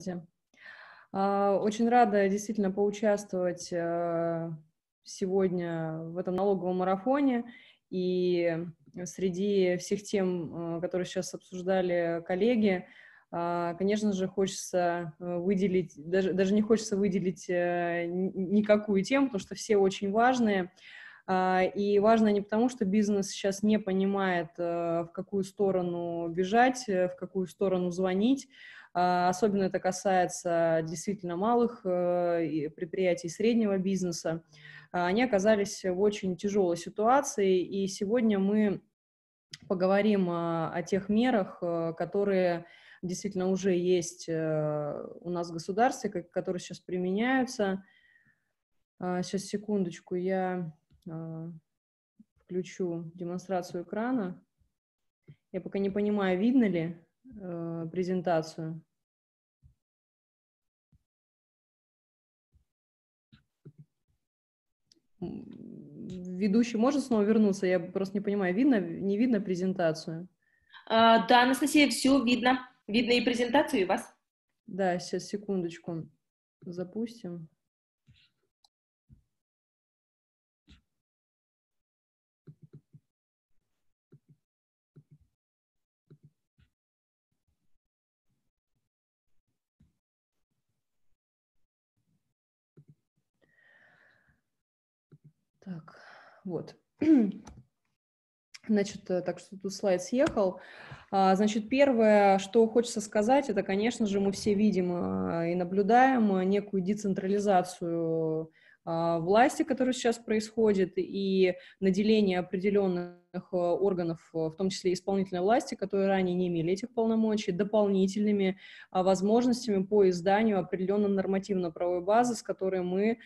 Здравствуйте. А, очень рада действительно поучаствовать э, сегодня в этом налоговом марафоне. И среди всех тем, э, которые сейчас обсуждали коллеги, а, конечно же, хочется э, выделить, даже, даже не хочется выделить никакую тему, потому что все очень важные. А, и важно не потому, что бизнес сейчас не понимает, в какую сторону бежать, в какую сторону звонить, а, особенно это касается действительно малых э, предприятий среднего бизнеса. А, они оказались в очень тяжелой ситуации, и сегодня мы поговорим а, о тех мерах, э, которые действительно уже есть э, у нас в государстве, которые сейчас применяются. Сейчас, секундочку, я включу демонстрацию экрана. Я пока не понимаю, видно ли э, презентацию. Ведущий может снова вернуться? Я просто не понимаю, видно, не видно презентацию? А, да, Анастасия, все видно. Видно и презентацию, и вас. Да, сейчас, секундочку, запустим. Так, вот. Значит, э, так что тут слайд съехал. А, значит, первое, что хочется сказать, это, конечно же, мы все видим а, и наблюдаем э, некую децентрализацию а, власти, которая сейчас происходит, и наделение определенных э, органов, в том числе исполнительной власти, которые ранее не имели этих полномочий, дополнительными возможностями по изданию определенной нормативно-правовой базы, с которой мы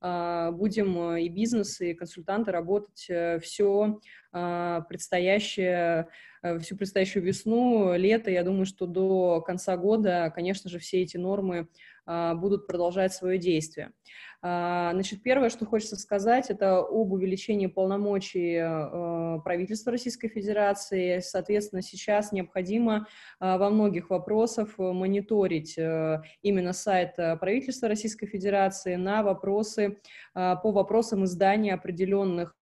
а, будем э, и бизнес, и консультанты работать э, все а, предстоящее, э, всю предстоящую весну, лето. Я думаю, что до конца года, конечно же, все эти нормы а, будут продолжать свое действие. А, значит, первое, что хочется сказать, это об увеличении полномочий а, правительства Российской Федерации. Соответственно, сейчас необходимо во многих вопросах мониторить именно сайт правительства Российской Федерации на вопросы, по вопросам издания определенных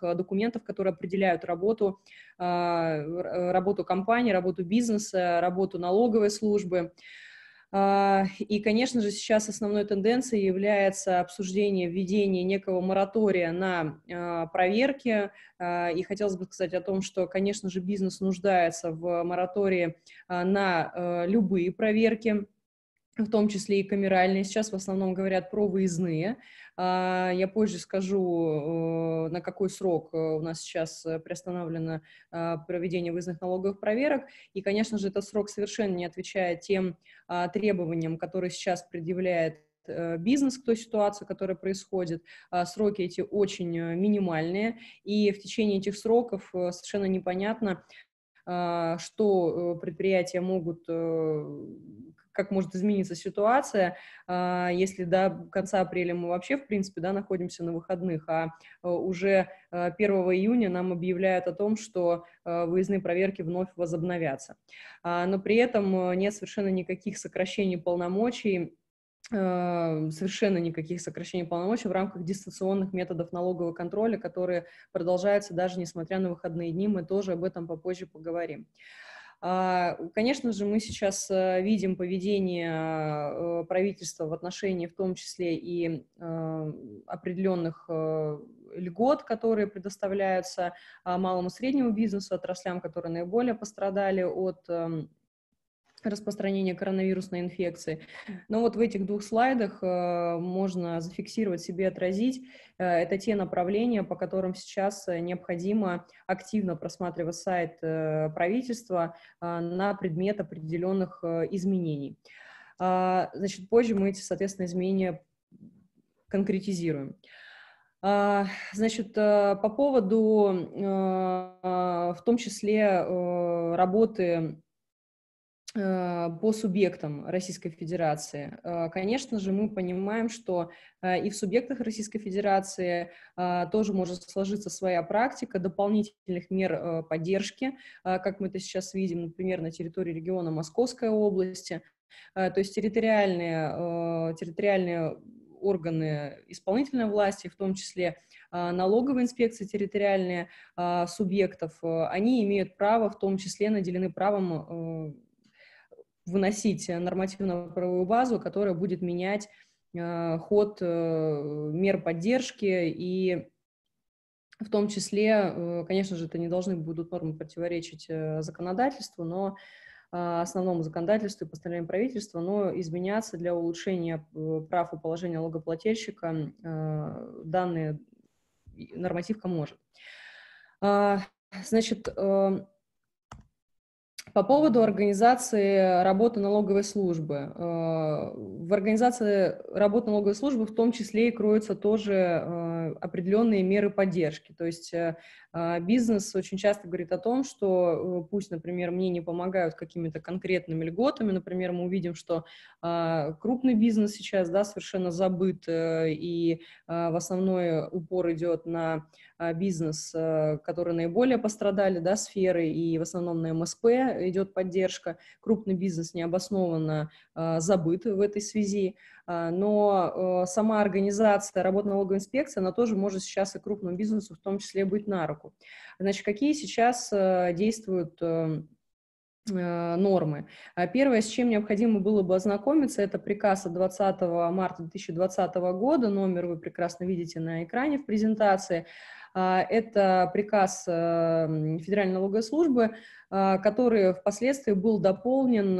документов, которые определяют работу, работу компании, работу бизнеса, работу налоговой службы. А, и, конечно же, сейчас основной тенденцией является обсуждение введения некого моратория на а, проверки. А, и хотелось бы сказать о том, что, конечно же, бизнес нуждается в моратории на любые проверки в том числе и камеральные. Сейчас в основном говорят про выездные. А, я позже скажу, э, на какой срок э, у нас сейчас э, приостановлено а, проведение выездных налоговых проверок. И, конечно же, этот срок совершенно не отвечает тем а, требованиям, которые сейчас предъявляет бизнес к той ситуации, которая происходит. Сроки эти очень минимальные, и в течение этих сроков совершенно непонятно, что предприятия могут как может измениться ситуация, а, если до конца апреля мы вообще, в принципе, да, находимся на выходных, а э, уже 1 э, июня нам объявляют о том, что э, выездные проверки вновь возобновятся. А, но при этом нет совершенно никаких сокращений полномочий совершенно никаких сокращений полномочий в рамках дистанционных методов налогового контроля, которые продолжаются даже несмотря на выходные дни. Мы тоже об этом попозже поговорим. А, конечно же, мы сейчас э, видим поведение э, правительства в отношении в том числе и э, определенных льгот, которые предоставляются а, малому и среднему бизнесу, отраслям, которые наиболее пострадали от эм, распространения коронавирусной инфекции. Но вот в этих двух слайдах э, можно зафиксировать себе, отразить. Э, это те направления, по которым сейчас э, необходимо активно просматривать сайт правительства на предмет определенных изменений. А, значит, позже мы эти, соответственно, изменения конкретизируем. А, значит, по поводу в том числе работы Э, по субъектам Российской Федерации. Э, конечно же, мы понимаем, что э, и в субъектах Российской Федерации тоже может сложиться своя практика дополнительных мер поддержки, как мы это сейчас видим, например, на территории региона Московской области. То есть территориальные, территориальные органы исполнительной власти, в том числе налоговые инспекции территориальные субъектов, они имеют право, в том числе наделены правом выносить нормативно-правовую базу, которая будет менять э, ход э, мер поддержки и в том числе, э, конечно же, это не должны будут нормы противоречить законодательству, но основному законодательству и постановлению правительства, но изменяться для улучшения прав и положения налогоплательщика данная нормативка может. А, значит, по поводу организации работы налоговой службы. Э, в организации работы налоговой службы в том числе и кроются тоже э, определенные меры поддержки. То есть э, а, бизнес очень часто говорит о том, что э, пусть, например, мне не помогают какими-то конкретными льготами, например, мы увидим, что а, крупный бизнес сейчас, да, совершенно забыт, э, и а, в основной упор идет на бизнес, э, который наиболее пострадали, да, сферы, и в основном на МСП идет поддержка. Крупный бизнес необоснованно забыт в этой связи. А, но э, сама организация работы налоговой инспекции, она тоже может сейчас и крупному бизнесу в том числе быть на руку. Значит, какие сейчас э, действуют э, Э, нормы. А первое, с чем необходимо было бы ознакомиться, это приказ от 20 марта 2020 года, номер вы прекрасно видите на экране в презентации. А, это приказ эм, Федеральной налоговой службы, э, который впоследствии был дополнен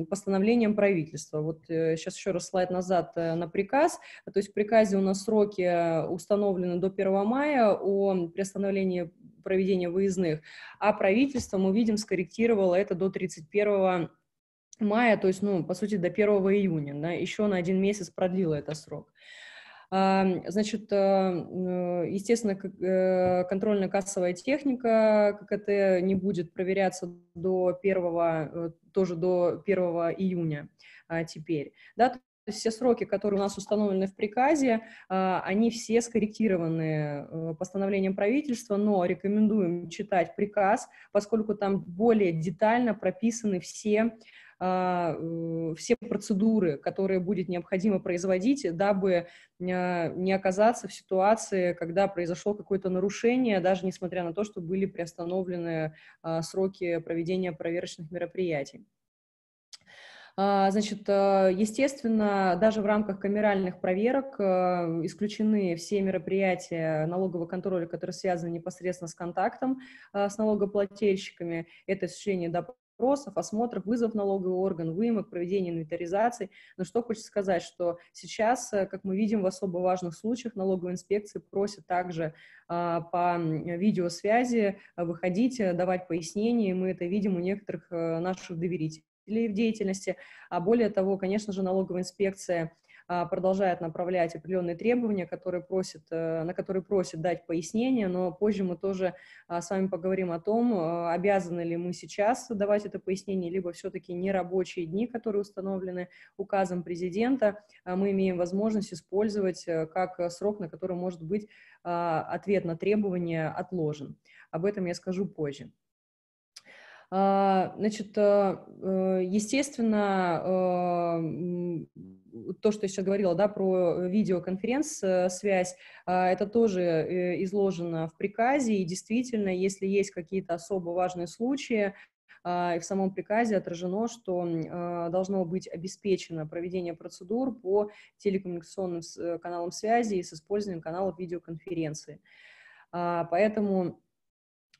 эм, постановлением правительства. Вот сейчас э, еще раз слайд назад на приказ. То есть в приказе у нас сроки установлены до 1 мая о приостановлении проведения выездных, а правительство, мы видим, скорректировало это до 31 мая, то есть, ну, по сути, до 1 июня, да, еще на один месяц продлило это срок. А, значит, а, естественно, э, контрольно-кассовая техника ККТ не будет проверяться до 1, э, тоже до 1 июня а, теперь. Да, все сроки, которые у нас установлены в приказе, а, они все скорректированы э, постановлением правительства, но рекомендуем читать приказ, поскольку там более детально прописаны все а, э, все процедуры, которые будет необходимо производить, дабы а, не оказаться в ситуации, когда произошло какое-то нарушение, даже несмотря на то, что были приостановлены сроки проведения проверочных мероприятий. А, значит, э, естественно, даже в рамках камеральных проверок э, исключены все мероприятия налогового контроля, которые связаны непосредственно с контактом э, с налогоплательщиками. Это осуществление допросов, осмотров, вызов налоговый орган, выемок, проведение инвентаризации. Но что хочется сказать, что сейчас, как мы видим, в особо важных случаях налоговые инспекции просят также а, по видеосвязи выходить, давать пояснения. Мы это видим у некоторых наших доверителей или в деятельности. А более того, конечно же, налоговая инспекция а, продолжает направлять определенные требования, которые просят, э, на которые просит дать пояснение, но позже мы тоже а, с вами поговорим о том, э, обязаны ли мы сейчас давать это пояснение, либо все-таки нерабочие дни, которые установлены указом президента, а мы имеем возможность использовать э, как срок, на который может быть ответ на требование отложен. Об этом я скажу позже. А, значит, а, э, естественно, а, то, что я сейчас говорила, да, про видеоконференц-связь, э, это тоже э, изложено в приказе, и действительно, если есть какие-то особо важные случаи, и в самом приказе отражено, что должно быть обеспечено проведение процедур по телекоммуникационным каналам связи и с использованием каналов видеоконференции. Поэтому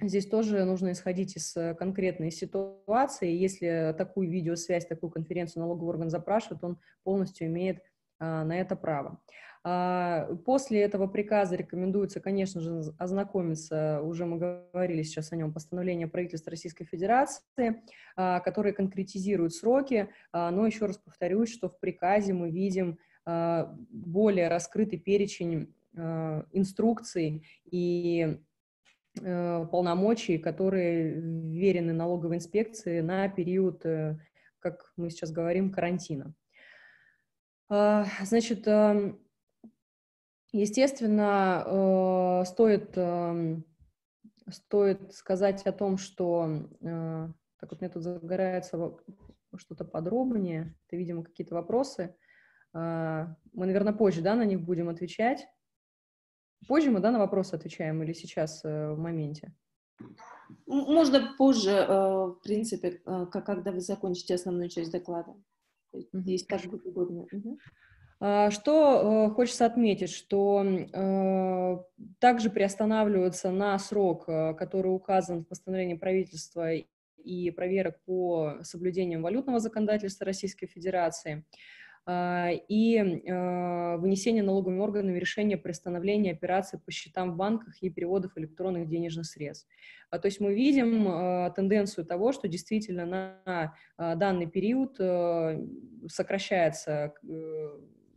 Здесь тоже нужно исходить из э, конкретной ситуации. Если такую видеосвязь, такую конференцию налоговый орган запрашивает, он полностью имеет а, на это право. А, после этого приказа рекомендуется, конечно же, ознакомиться, уже мы говорили сейчас о нем, постановление правительства Российской Федерации, а, которое конкретизирует сроки, но еще раз повторюсь, что в приказе мы видим более раскрытый перечень инструкций и Э, полномочий, которые верены налоговой инспекции на период, э, как мы сейчас говорим, карантина. А, значит, эм, естественно, э, стоит, эм, стоит сказать о том, что... Так вот, мне тут загорается что-то подробнее. Это, видимо, какие-то вопросы. Мы, наверное, позже да, на них будем отвечать. Позже мы, да, на вопрос отвечаем или сейчас э, в моменте? Можно позже, э, в принципе, э, когда вы закончите основную часть доклада. Если так будет удобно. Угу. Что хочется отметить, что также приостанавливаются на срок, который указан в постановлении правительства и проверок по соблюдению валютного законодательства Российской Федерации – а, и а, вынесение налоговыми органами решения приостановления операций по счетам в банках и переводов электронных денежных средств. А, то есть мы видим тенденцию того, что действительно на данный период сокращается э,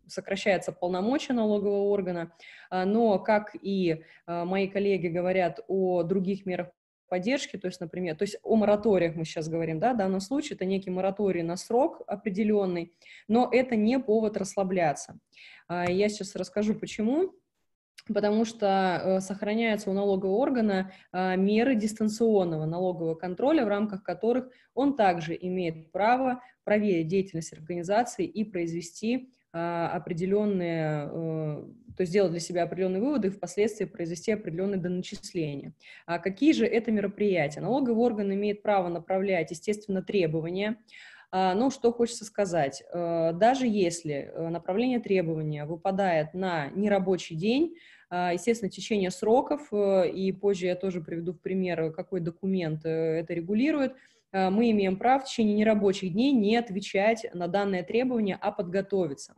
сокращается полномочия налогового органа, но, как и мои коллеги говорят о других мерах поддержки, то есть, например, то есть о мораториях мы сейчас говорим, да, в данном случае это некий мораторий на срок определенный, но это не повод расслабляться. А, я сейчас расскажу, почему потому что э, сохраняются у налогового органа а, меры дистанционного налогового контроля, в рамках которых он также имеет право проверить деятельность организации и произвести а, определенные, э, то есть сделать для себя определенные выводы и впоследствии произвести определенные доначисления. А какие же это мероприятия? Налоговый орган имеет право направлять, естественно, требования, а, но что хочется сказать, э, даже если э, направление требования выпадает на нерабочий день, а, естественно, течение сроков, и позже я тоже приведу в пример, какой документ это регулирует – Э, мы имеем право в течение нерабочих дней не отвечать на данное требование, а подготовиться.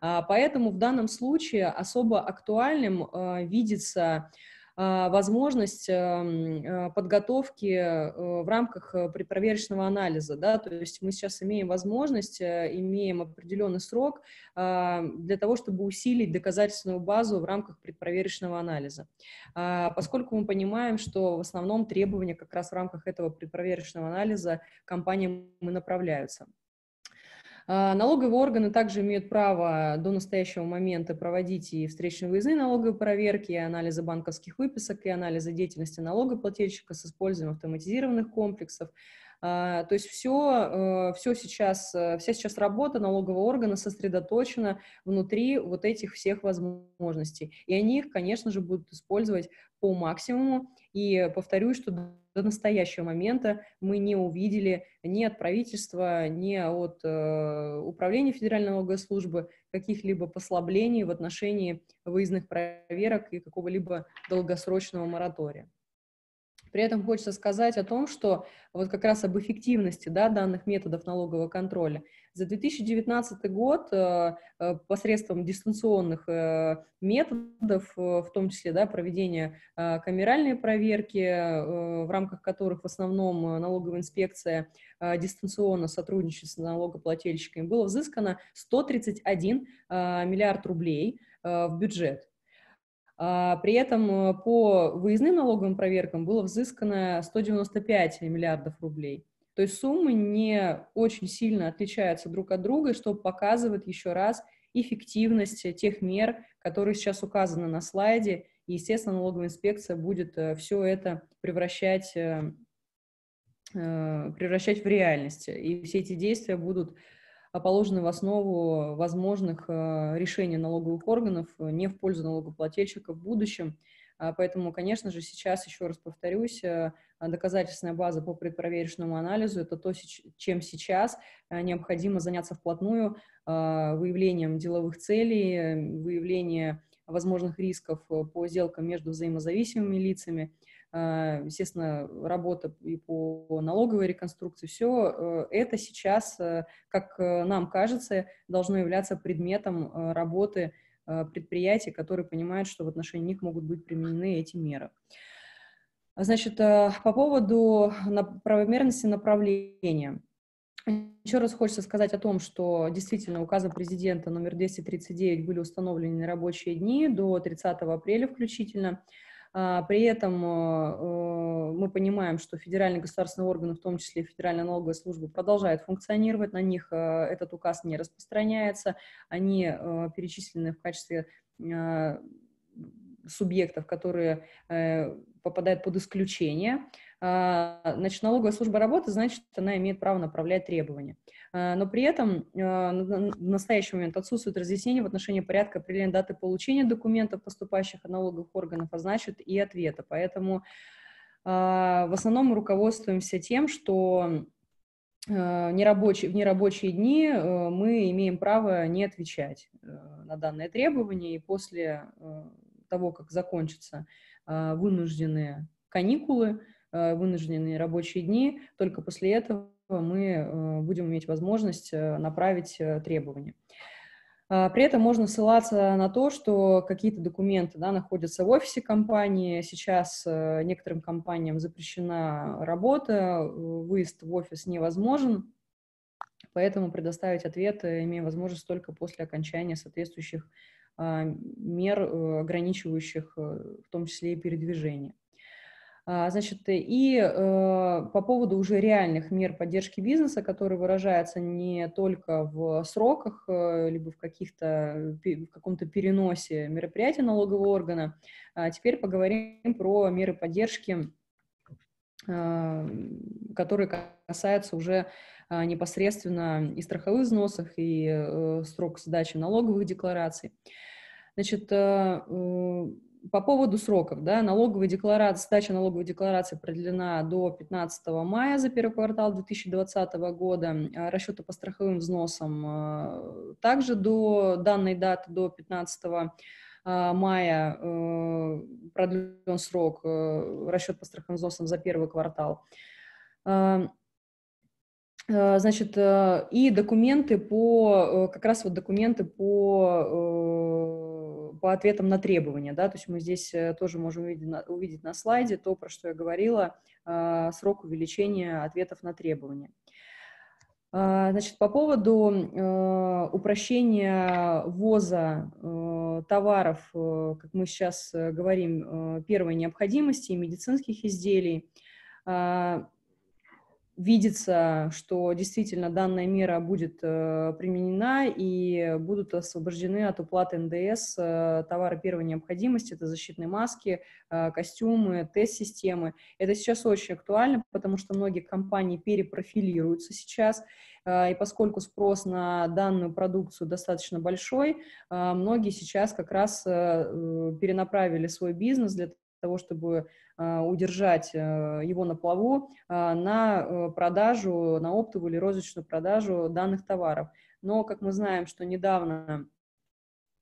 А, поэтому в данном случае особо актуальным э, видится а, возможность эм, а, подготовки э, в рамках э, предпроверочного анализа. Да? То есть мы сейчас имеем возможность, э, имеем определенный срок а, для того, чтобы усилить доказательственную базу в рамках предпроверочного анализа. Поскольку мы понимаем, что в основном требования как раз в рамках этого предпроверочного анализа компаниям и направляются. А, налоговые органы также имеют право до настоящего момента проводить и встречные выездные налоговые проверки, и анализы банковских выписок, и анализы деятельности налогоплательщика с использованием автоматизированных комплексов. А, то есть все, э, все сейчас, э, вся сейчас работа налогового органа сосредоточена внутри вот этих всех возможностей. И они их, конечно же, будут использовать по максимуму. И повторюсь, что до настоящего момента мы не увидели ни от правительства, ни от э, Управления Федеральной налоговой службы каких-либо послаблений в отношении выездных проверок и какого-либо долгосрочного моратория. При этом хочется сказать о том, что вот как раз об эффективности да, данных методов налогового контроля. За 2019 год э, э, посредством дистанционных э, методов, в том числе да, проведения камеральной проверки, в рамках которых в основном налоговая инспекция дистанционно сотрудничает с налогоплательщиками, было взыскано 131 миллиард рублей в бюджет. А, при этом э, по выездным налоговым проверкам было взыскано 195 миллиардов рублей. То есть суммы не очень сильно отличаются друг от друга, что показывает еще раз эффективность э, тех мер, которые сейчас указаны на слайде. И, естественно, налоговая инспекция будет э, все это превращать, превращать в реальность. И все эти действия будут а положены в основу возможных э, решений налоговых органов э, не в пользу налогоплательщика в будущем. А поэтому, конечно же, сейчас, еще раз повторюсь, э, доказательственная база по предпроверочному анализу – это то, чем сейчас необходимо заняться вплотную, выявлением деловых целей, выявление возможных рисков по сделкам между взаимозависимыми лицами – а, естественно, работа и по налоговой реконструкции, все э, это сейчас, э, как э, нам кажется, должно являться предметом работы предприятий, которые понимают, что в отношении них могут быть применены эти меры. Значит, по поводу правомерности направления. Еще раз хочется сказать о том, что действительно указом президента номер 239 были установлены рабочие дни до 30 апреля включительно. А, при этом а, э, мы понимаем, что федеральные государственные органы, в том числе Федеральная налоговая служба, продолжают функционировать, на них а, этот указ не распространяется, они перечислены в качестве субъектов, которые э, попадают под исключение. А, значит, налоговая служба работы, значит, она имеет право направлять требования. А, но при этом а, в настоящий момент отсутствует разъяснение в отношении порядка определения даты получения документов, поступающих от налоговых органов, а значит и ответа. Поэтому в основном мы руководствуемся тем, что нерабочие, в нерабочие дни мы имеем право не отвечать э, на данное требование, и после э, того, как закончатся вынужденные каникулы, Э, вынужденные рабочие дни, только после этого мы э, будем иметь возможность э, направить требования. А, при этом можно ссылаться на то, что какие-то документы да, находятся в офисе компании. Сейчас некоторым компаниям запрещена работа, выезд в офис невозможен, поэтому предоставить ответ имеем возможность только после окончания соответствующих а, мер, ограничивающих в том числе и передвижение. А, значит, и э, по поводу уже реальных мер поддержки бизнеса, которые выражаются не только в сроках, э, либо в, каких-то, в каком-то переносе мероприятия налогового органа, а теперь поговорим про меры поддержки, а, которые касаются уже непосредственно и страховых взносов, и э, срок сдачи налоговых деклараций. Значит, по поводу сроков, да, налоговая декларация, сдача налоговой декларации продлена до 15 мая за первый квартал 2020 года, а, расчеты по страховым взносам а, также до данной даты, до 15 а, мая продлен срок расчет по страховым взносам за первый квартал. Значит, и документы по, как раз вот документы по по ответам на требования, да, то есть мы здесь э, тоже можем увидеть на, увидеть на слайде то, про что я говорила, а, срок увеличения ответов на требования. А, значит, по поводу э, упрощения ввоза э, товаров, э, как мы сейчас э, говорим, э, первой необходимости и медицинских изделий, а, видится, что действительно данная мера будет э, применена и будут освобождены от уплаты НДС э, товары первой необходимости, это защитные маски, э, костюмы, тест-системы. Это сейчас очень актуально, потому что многие компании перепрофилируются сейчас, э, и поскольку спрос на данную продукцию достаточно большой, э, многие сейчас как раз э, перенаправили свой бизнес для того, чтобы Э, удержать э, его на плаву э, на продажу, на оптовую или розничную продажу данных товаров. Но, как мы знаем, что недавно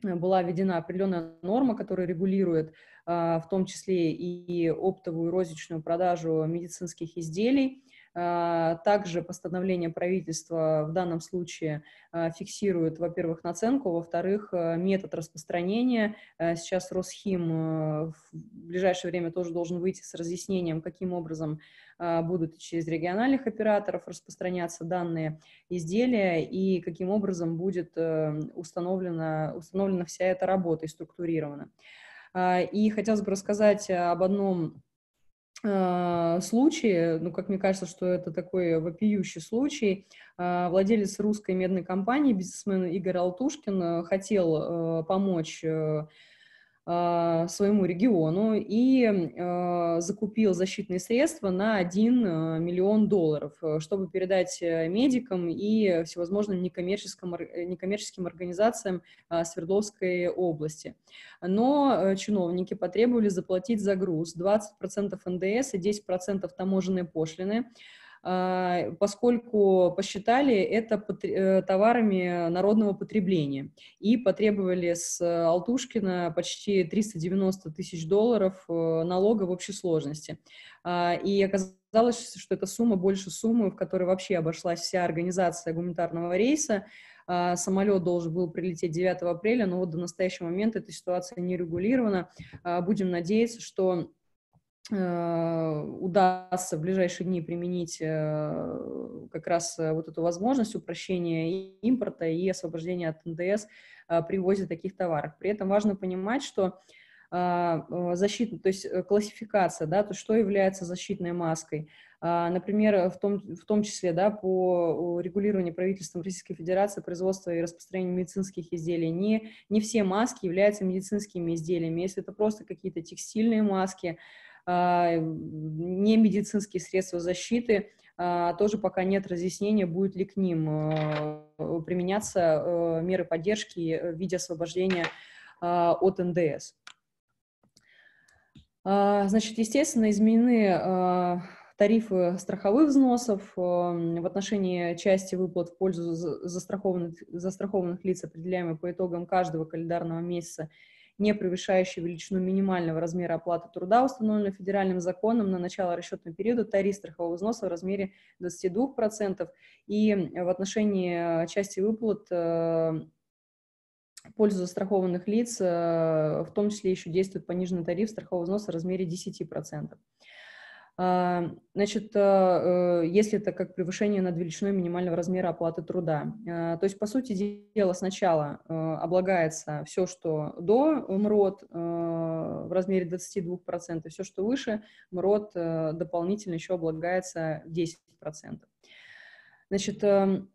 была введена определенная норма, которая регулирует в том числе и оптовую и розничную продажу медицинских изделий. А, также постановление правительства в данном случае а, фиксирует, во-первых, наценку, во-вторых, а, метод распространения. Сейчас Росхим в ближайшее время тоже должен выйти с разъяснением, каким образом будут через региональных операторов распространяться данные изделия и каким образом будет установлена, установлена вся эта работа и структурирована. И хотелось бы рассказать об одном а, случае, ну, как мне кажется, что это такой вопиющий случай, а, владелец русской медной компании, бизнесмен Игорь Алтушкин, э, хотел э, помочь э, а, своему региону и а, закупил защитные средства на 1 а, миллион долларов, э, чтобы передать э, медикам и всевозможным некоммерческим, э, некоммерческим организациям Свердловской области. Но чиновники потребовали заплатить за груз 20% НДС и 10% таможенной пошлины, а, поскольку посчитали это э, товарами народного потребления и потребовали с Алтушкина почти 390 тысяч долларов э, налога в общей сложности. А, и оказалось, что эта сумма больше суммы, в которой вообще обошлась вся организация гуманитарного рейса. А, самолет должен был прилететь 9 апреля, но вот до настоящего момента эта ситуация не регулирована. Будем надеяться, что Э, удастся в ближайшие дни применить э, как раз э, вот эту возможность упрощения импорта и освобождения от НДС при ввозе таких товаров. При этом важно понимать, что а, защита, то есть классификация, да, то что является защитной маской. А, например, в том, в том числе да, по регулированию правительством Российской Федерации производства и распространения медицинских изделий. Не, не все маски являются медицинскими изделиями. Если это просто какие-то текстильные маски, а, не медицинские средства защиты, а, тоже пока нет разъяснения, будет ли к ним а, применяться меры поддержки э, в виде освобождения от НДС. Значит, естественно, изменены тарифы страховых взносов. В отношении части выплат в пользу застрахованных, застрахованных лиц, определяемые по итогам каждого календарного месяца, не превышающей величину минимального размера оплаты труда, установленного федеральным законом на начало расчетного периода, тариф страхового взноса в размере 22%, и в отношении э, части выплат э, в пользу застрахованных лиц, э, в том числе еще действует пониженный тариф страхового взноса в размере 10%. А, значит, а, э, если это как превышение над величиной минимального размера оплаты труда. А, то есть, по сути дела, сначала э, облагается все, что до МРОД э, в размере 22%, все, что выше, МРОД дополнительно еще облагается 10%. Значит, эм,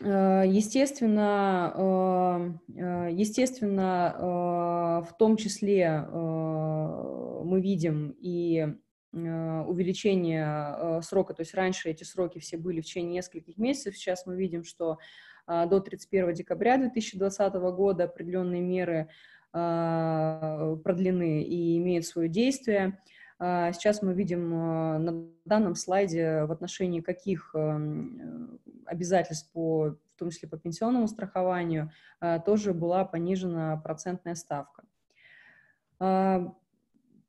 естественно, естественно, в том числе мы видим и Э, увеличение э, срока, то есть раньше эти сроки все были в течение нескольких месяцев, сейчас мы видим, что э, до 31 декабря 2020 года определенные меры продлены и имеют свое действие. Сейчас мы видим на данном слайде в отношении каких эм, обязательств по в том числе по пенсионному страхованию, тоже была понижена процентная ставка.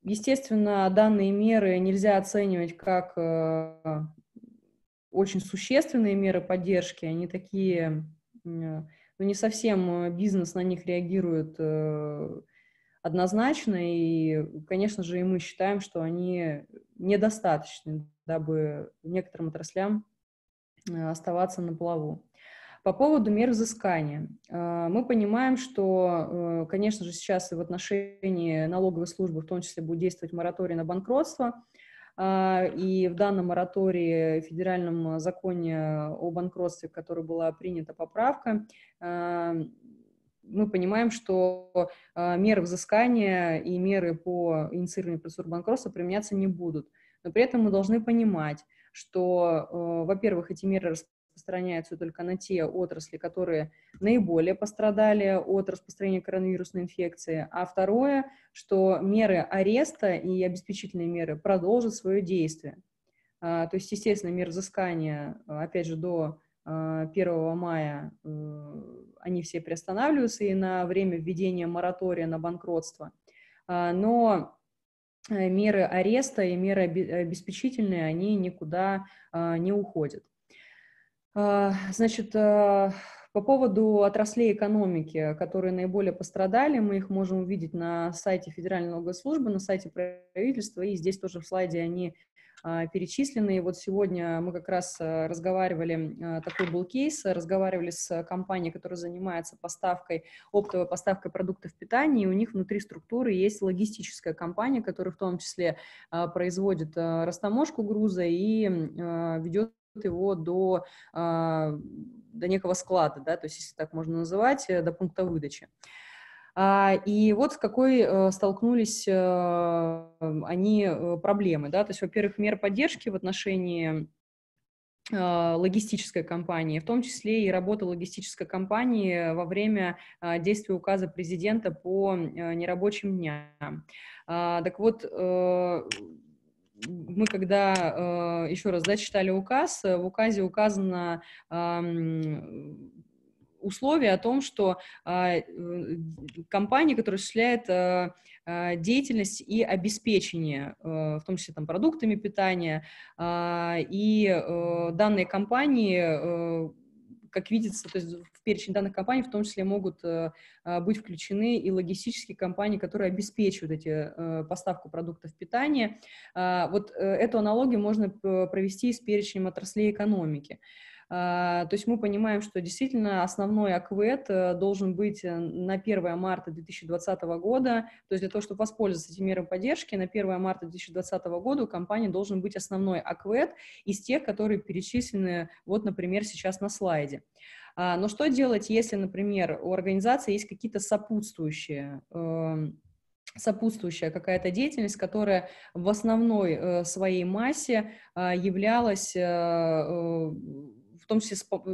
Естественно, данные меры нельзя оценивать как э, очень существенные меры поддержки, они такие, ну не совсем э, бизнес на них реагирует э, однозначно, и, конечно же, и мы считаем, что они недостаточны, дабы некоторым отраслям оставаться на плаву. По поводу мер взыскания. Э, мы понимаем, что, э, конечно же, сейчас и в отношении налоговой службы в том числе будет действовать мораторий на банкротство. А, и в данном моратории, в федеральном законе о банкротстве, в который была принята поправка, э, мы понимаем, что меры взыскания и меры по инициированию процедур банкротства применяться не будут. Но при этом мы должны понимать, что, во-первых, эти меры распространяются только на те отрасли, которые наиболее пострадали от распространения коронавирусной инфекции. А второе, что меры ареста и обеспечительные меры продолжат свое действие. А, то есть, естественно, меры взыскания, опять же, до 1 а, мая э, они все приостанавливаются и на время введения моратория на банкротство. А, но э, меры ареста и меры обеспечительные, они никуда не уходят. А, значит, а, по поводу отраслей экономики, которые наиболее пострадали, мы их можем увидеть на сайте Федеральной налоговой службы, на сайте правительства, и здесь тоже в слайде они а, перечислены. И вот сегодня мы как раз разговаривали, такой был кейс, разговаривали с компанией, которая занимается поставкой, оптовой поставкой продуктов питания, и у них внутри структуры есть логистическая компания, которая в том числе производит растаможку груза и ведет его до, а, до некого склада, да, то есть, если так можно называть, э, до пункта выдачи. А, и вот с какой э, столкнулись э, они проблемы, да, то есть, во-первых, мер поддержки в отношении логистической компании, в том числе и работа логистической компании во время действия указа президента по нерабочим дням. А, так вот, мы когда, э, еще раз, да, указ, э, в указе указано условие о том, что а, э, компания, которая осуществляет деятельность и обеспечение, в том числе там, продуктами питания. А, и данные компании как видится, то есть в перечень данных компаний в том числе могут э, а, быть включены и логистические компании, которые обеспечивают эти э, поставку продуктов питания. А, вот э, эту аналогию можно провести с перечнем отраслей экономики. А, то есть мы понимаем, что действительно основной аквет э, должен быть э, на 1 марта 2020 года. То есть для того, чтобы воспользоваться этим мерой поддержки, на 1 марта 2020 года у компании должен быть основной аквет из тех, которые перечислены, вот, например, сейчас на слайде. А, но что делать, если, например, у организации есть какие-то сопутствующие эм, сопутствующая какая-то деятельность, которая в основной э, своей массе а, являлась том числе с э,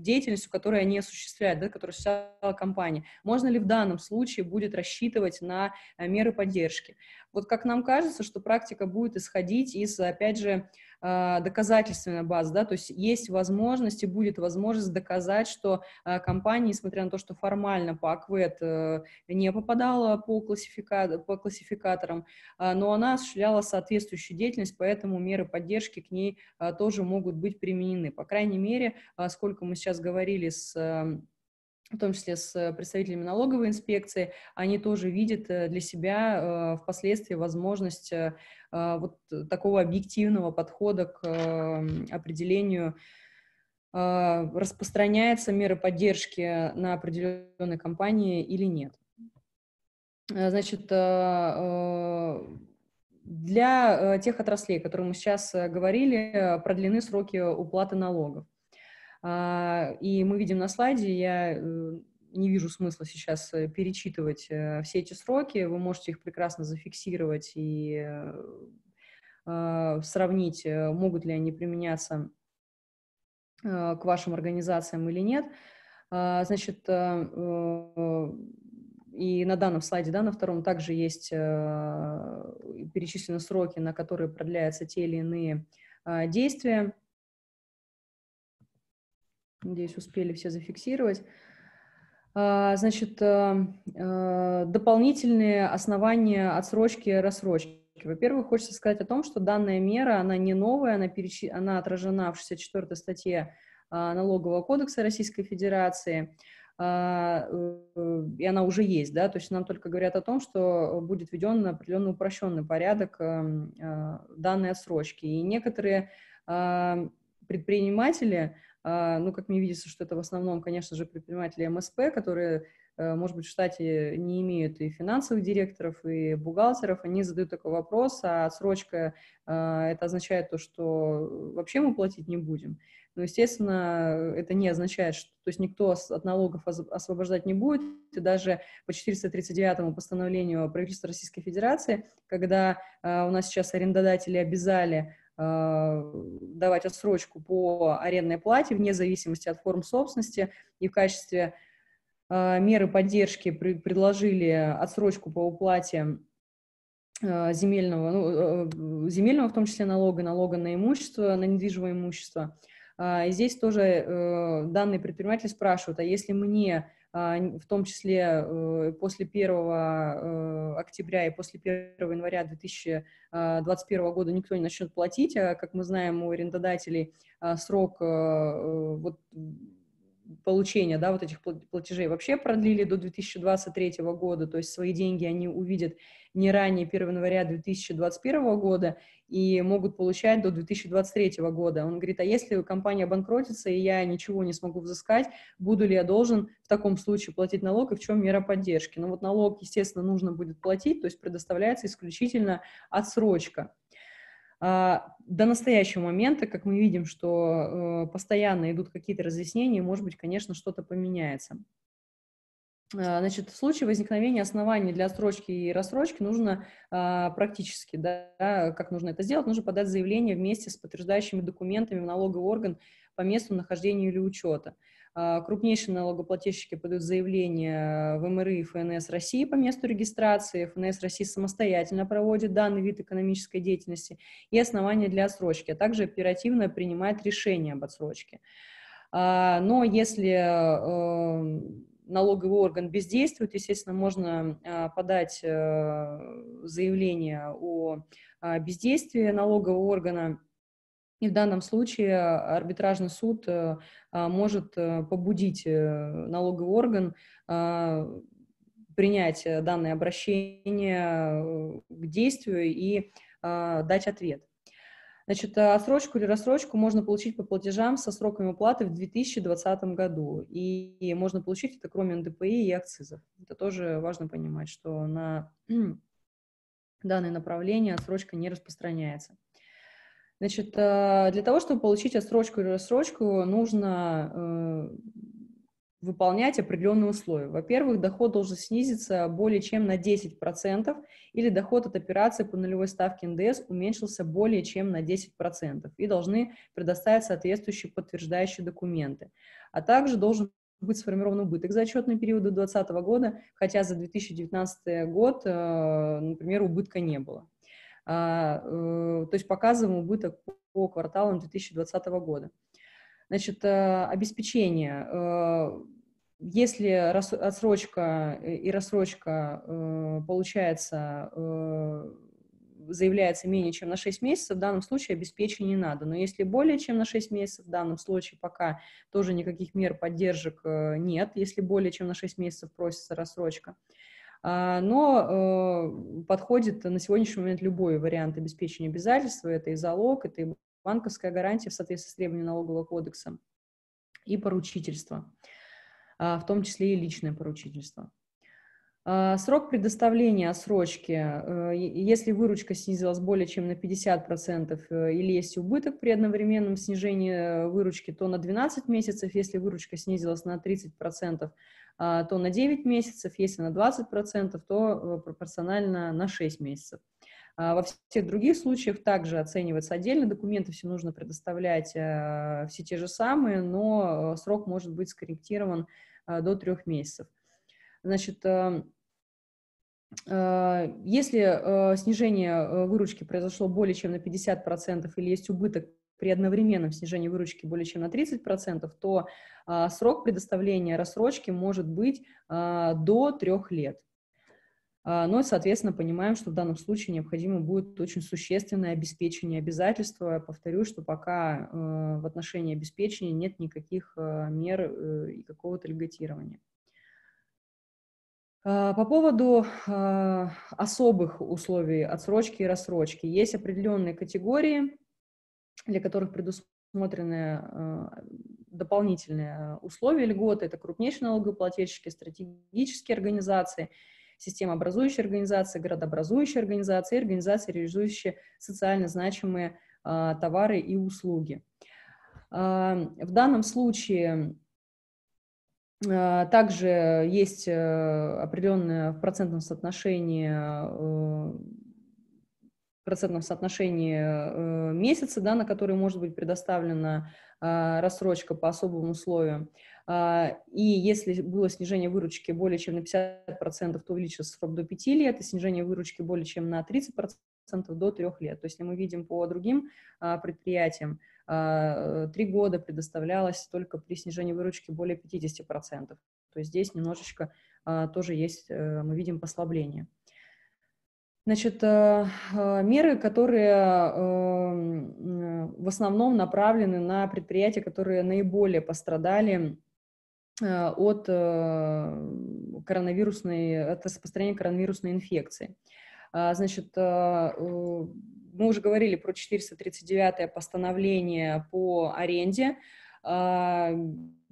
деятельностью, которую они осуществляют, да, которую осуществляла компания. Можно ли в данном случае будет рассчитывать на э, меры поддержки? Вот как нам кажется, что практика будет исходить из, опять же, а, доказательственная база, да, то есть есть возможность и будет возможность доказать, что а, компания, несмотря на то, что формально по АКВЭД э, не попадала по, классифика... по классификаторам, а, но она осуществляла соответствующую деятельность, поэтому меры поддержки к ней тоже могут быть применены. По крайней мере, сколько мы сейчас говорили с эм, в том числе с представителями налоговой инспекции, они тоже видят э, для себя э, впоследствии возможность э, вот такого объективного подхода к эм, определению распространяется мера поддержки на определенной компании или нет. Значит, для тех отраслей, о которых мы сейчас говорили, продлены сроки уплаты налогов. А, и мы видим на слайде, я э, не вижу смысла сейчас э, перечитывать э, все эти сроки, вы можете их прекрасно зафиксировать и а, сравнить, могут ли они применяться к вашим организациям или нет. А, значит, и на данном слайде, да, на втором также есть перечислены сроки, на которые продляются те или иные действия. Надеюсь, успели все зафиксировать. А, значит, эм, э, дополнительные основания отсрочки и рассрочки. Во-первых, хочется сказать о том, что данная мера, она не новая, она, переч... она отражена в 64 статье а, Налогового кодекса Российской Федерации, а, э, и она уже есть, да, то есть нам только говорят о том, что будет введен определенный упрощенный порядок эм, э, данной отсрочки. И некоторые эм, предприниматели а, ну, как мне видится, что это в основном, конечно же, предприниматели МСП, которые, э, может быть, в штате не имеют и финансовых директоров, и бухгалтеров, они задают такой вопрос, а отсрочка, а, это означает то, что вообще мы платить не будем. Но, ну, естественно, это не означает, что то есть никто от налогов освобождать не будет. И даже по 439 му постановлению правительства Российской Федерации, когда а, у нас сейчас арендодатели обязали а, давать отсрочку по арендной плате вне зависимости от форм собственности и в качестве а, меры поддержки предложили отсрочку по уплате а, земельного, ну, э, земельного в том числе налога, налога на имущество, на недвижимое имущество. И здесь тоже э, данные предприниматели спрашивают, а если мне а, в том числе э, после 1 э, октября и после 1 января 2021 года никто не начнет платить, а, как мы знаем, у арендодателей а, срок э, вот, получения, да, вот этих платежей вообще продлили до 2023 года, то есть свои деньги они увидят не ранее 1 января 2021 года и могут получать до 2023 года. Он говорит, а если компания банкротится и я ничего не смогу взыскать, буду ли я должен в таком случае платить налог и в чем мера поддержки? Ну вот налог, естественно, нужно будет платить, то есть предоставляется исключительно отсрочка. А, до настоящего момента, как мы видим, что э, постоянно идут какие-то разъяснения, может быть, конечно, что-то поменяется. А, значит, в случае возникновения оснований для отсрочки и рассрочки нужно а, практически, да, как нужно это сделать, нужно подать заявление вместе с подтверждающими документами в налоговый орган по месту нахождения или учета. А, крупнейшие налогоплательщики подают заявление в МРИ и ФНС России по месту регистрации. ФНС России самостоятельно проводит данный вид экономической деятельности и основания для отсрочки, а также оперативно принимает решение об отсрочке. А, но если эм, налоговый орган бездействует, естественно, можно а, подать э, заявление о бездействии налогового органа и в данном случае э, арбитражный суд э, а, может э, побудить налоговый орган а, принять данное обращение к действию и а, дать ответ. Значит, отсрочку или рассрочку можно получить по платежам со сроками уплаты в 2020 году. И, можно получить это кроме НДПИ и акцизов. Это тоже важно понимать, что на данное направление отсрочка не распространяется. Значит, э, для того, чтобы получить отсрочку или рассрочку, нужно э, выполнять определенные условия. Во-первых, доход должен снизиться более чем на 10%, или доход от операции по нулевой ставке НДС уменьшился более чем на 10%, и должны предоставить соответствующие подтверждающие документы. А также должен быть сформирован убыток за отчетный период до 2020 года, хотя за 2019 год, э, например, убытка не было. А, э, то есть показываем убыток по кварталам 2020 года. Значит, э, обеспечение. Э, если отсрочка и рассрочка получается заявляется менее чем на 6 месяцев, в данном случае обеспечения не надо. Но если более чем на 6 месяцев, в данном случае пока тоже никаких мер поддержек нет, если более чем на 6 месяцев просится рассрочка. А, но э, подходит на сегодняшний момент любой вариант обеспечения обязательства, это и залог, это и банковская гарантия в соответствии с требованиями налогового кодекса, и поручительство, а, в том числе и личное поручительство. А, срок предоставления отсрочки, э, если выручка снизилась более чем на 50% э, или есть убыток при одновременном снижении выручки, то на 12 месяцев, если выручка снизилась на 30%, а, то на 9 месяцев, если на 20%, то э, пропорционально на 6 месяцев. А во всех других случаях также оценивается отдельно, документы все нужно предоставлять э, все те же самые, но э, срок может быть скорректирован до трех месяцев. Значит, если снижение выручки произошло более чем на 50% или есть убыток при одновременном снижении выручки более чем на 30%, то а, срок предоставления рассрочки может быть а, до трех лет. А, ну и, соответственно, понимаем, что в данном случае необходимо будет очень существенное обеспечение обязательства. Повторю, что пока э, в отношении обеспечения нет никаких э, мер э, и какого-то льготирования. А, по поводу а, особых условий отсрочки и рассрочки. Есть определенные категории для которых предусмотрены а, дополнительные а, условия льготы. Это крупнейшие налогоплательщики, стратегические организации, системообразующие организации, городообразующие организации, организации, реализующие социально значимые а, товары и услуги. В данном случае также есть э, определенное в процентном соотношении э, процентном соотношении э, месяца, да, на который может быть предоставлена а, рассрочка по особым условиям. А, и если было снижение выручки более чем на 50%, то увеличился срок до 5 лет, и снижение выручки более чем на 30% до 3 лет. То есть мы видим по другим а, предприятиям, 3 года предоставлялось только при снижении выручки более 50%. То есть здесь немножечко тоже есть, э, мы видим послабление. Значит, э, э, меры, которые э, в основном направлены на предприятия, которые наиболее пострадали от коронавирусной, от распространения коронавирусной инфекции. А, значит, мы уже говорили про 439 постановление по аренде. А,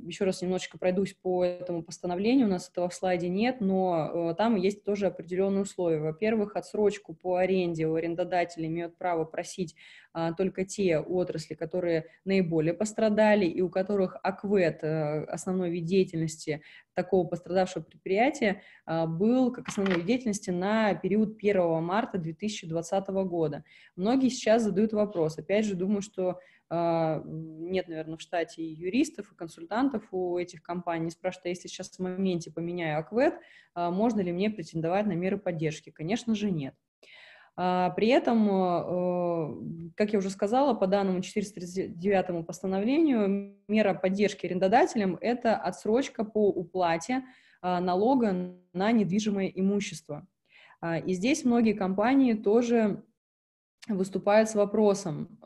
Еще раз немножечко пройдусь по этому постановлению, у нас этого в слайде нет, но э, там есть тоже определенные условия. Во-первых, отсрочку по аренде у арендодателя имеют право просить а, только те отрасли, которые наиболее пострадали и у которых АКВЭД, э, основной вид деятельности такого пострадавшего предприятия, а, был как основной вид деятельности на период 1 марта 2020 года. Многие сейчас задают вопрос, опять же, думаю, что а, нет, наверное, в штате и юристов, и консультантов у этих компаний. Спрашивают, а если сейчас в моменте поменяю АКВЭД, а, можно ли мне претендовать на меры поддержки? Конечно же, нет. А, при этом, э, как я уже сказала, по данному 439 постановлению, мера поддержки арендодателям – это отсрочка по уплате налога на недвижимое имущество. И здесь многие компании тоже выступают с вопросом,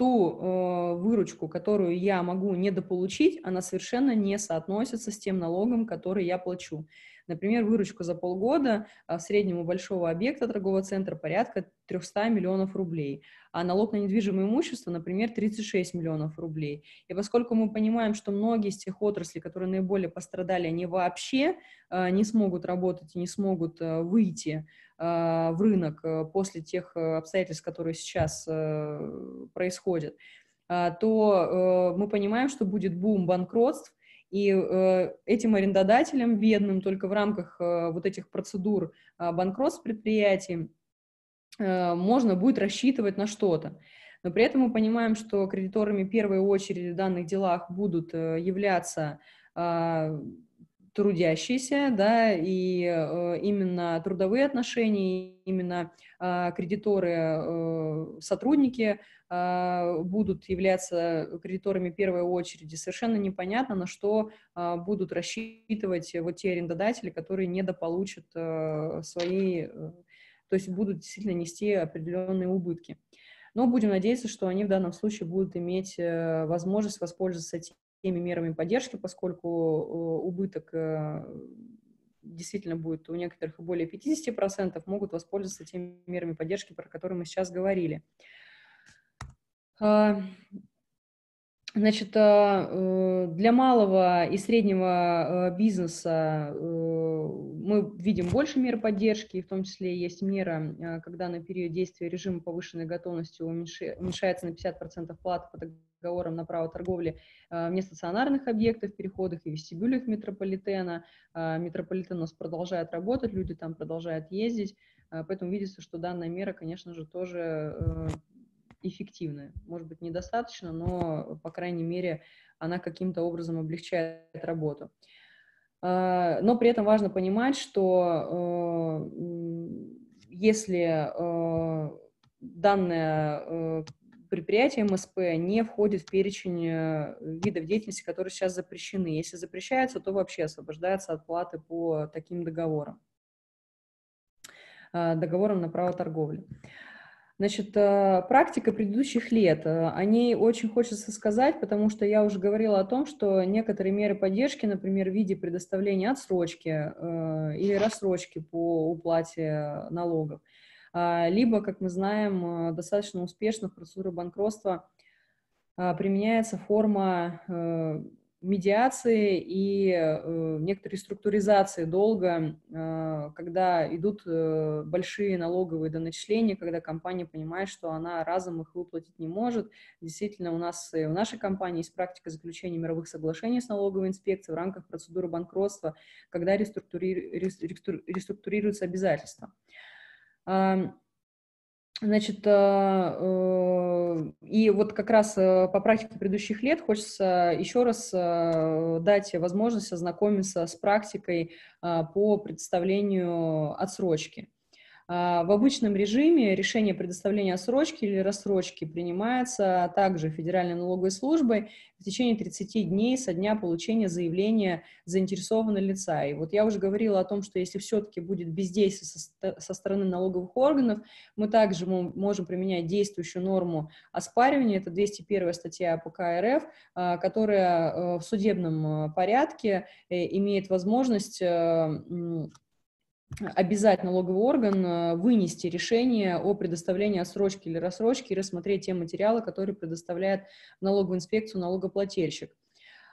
ту э, выручку, которую я могу недополучить, она совершенно не соотносится с тем налогом, который я плачу. Например, выручка за полгода в а, среднем у большого объекта торгового центра порядка 300 миллионов рублей, а налог на недвижимое имущество, например, 36 миллионов рублей. И поскольку мы понимаем, что многие из тех отраслей, которые наиболее пострадали, они вообще э, не смогут работать и не смогут э, выйти а, в рынок э, после тех э, обстоятельств, которые сейчас э, происходят, а, то мы понимаем, что будет бум банкротств, и этим арендодателям, бедным, только в рамках вот этих процедур э, банкротств предприятий, можно будет рассчитывать на что-то. Но при этом мы понимаем, что кредиторами первой очереди в данных делах будут являться трудящиеся, да, и э, именно трудовые отношения, именно а, кредиторы, э, сотрудники а, будут являться кредиторами первой очереди. Совершенно непонятно, на что а, будут рассчитывать вот те арендодатели, которые недополучат э, свои, то есть будут действительно нести определенные убытки. Но будем надеяться, что они в данном случае будут иметь возможность воспользоваться этим теми мерами поддержки, поскольку э, убыток э, действительно будет у некоторых и более 50%, могут воспользоваться теми мерами поддержки, про которые мы сейчас говорили. А, значит, э, для малого и среднего бизнеса мы видим больше мер поддержки, в том числе есть мера, когда на период действия режима повышенной готовности уменьшается на 50% плата по договорам на право торговли а, нестационарных объектов, переходах и вестибюлях метрополитена. А, метрополитен у нас продолжает работать, люди там продолжают ездить, а, поэтому видится, что данная мера, конечно же, тоже э, эффективная. Может быть, недостаточно, но, по крайней мере, она каким-то образом облегчает работу. Но при этом важно понимать, что э, если э, данная предприятие МСП не входит в перечень э, видов деятельности, которые сейчас запрещены. Если запрещается, то вообще освобождается от платы по таким договорам, э, договорам на право торговли. Значит, э, практика предыдущих лет, о ней очень хочется сказать, потому что я уже говорила о том, что некоторые меры поддержки, например, в виде предоставления отсрочки или рассрочки по уплате налогов – а, либо, как мы знаем, а, достаточно успешно в процедуру банкротства а, применяется форма э, медиации и э, некоторой структуризации долга, когда идут э, большие налоговые доначисления, когда компания понимает, что она разом их выплатить не может. Действительно, у нас и у нашей компании есть практика заключения мировых соглашений с налоговой инспекцией в рамках процедуры банкротства, когда реструктури... реструктурируются обязательства. Значит, а, э, и вот как раз э, по практике предыдущих лет хочется еще раз э, дать возможность ознакомиться с практикой а, по предоставлению отсрочки. А, в обычном режиме решение предоставления срочки или рассрочки принимается также Федеральной налоговой службой в течение 30 дней со дня получения заявления заинтересованного лица. И вот я уже говорила о том, что если все-таки будет бездействие со стороны налоговых органов, мы также можем применять действующую норму оспаривания, это 201 статья АПК РФ, а, которая э, в судебном э, порядке э, имеет возможность обязать налоговый орган э, вынести решение о предоставлении отсрочки или рассрочки и рассмотреть те материалы, которые предоставляет налоговую инспекцию налогоплательщик.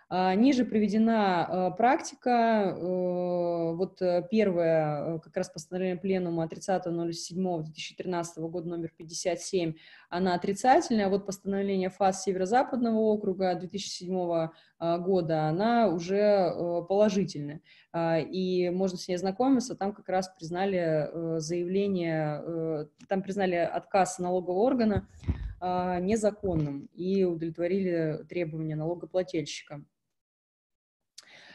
А, ниже приведена э, практика. Э, вот э, первое, как раз постановление пленума 30.07.2013 года номер 57, она отрицательная. А вот постановление ФАС Северо-Западного округа 2007 года, она уже положительная. А, и можно с ней ознакомиться. Там как раз признали заявление, там признали отказ налогового органа незаконным и удовлетворили требования налогоплательщика.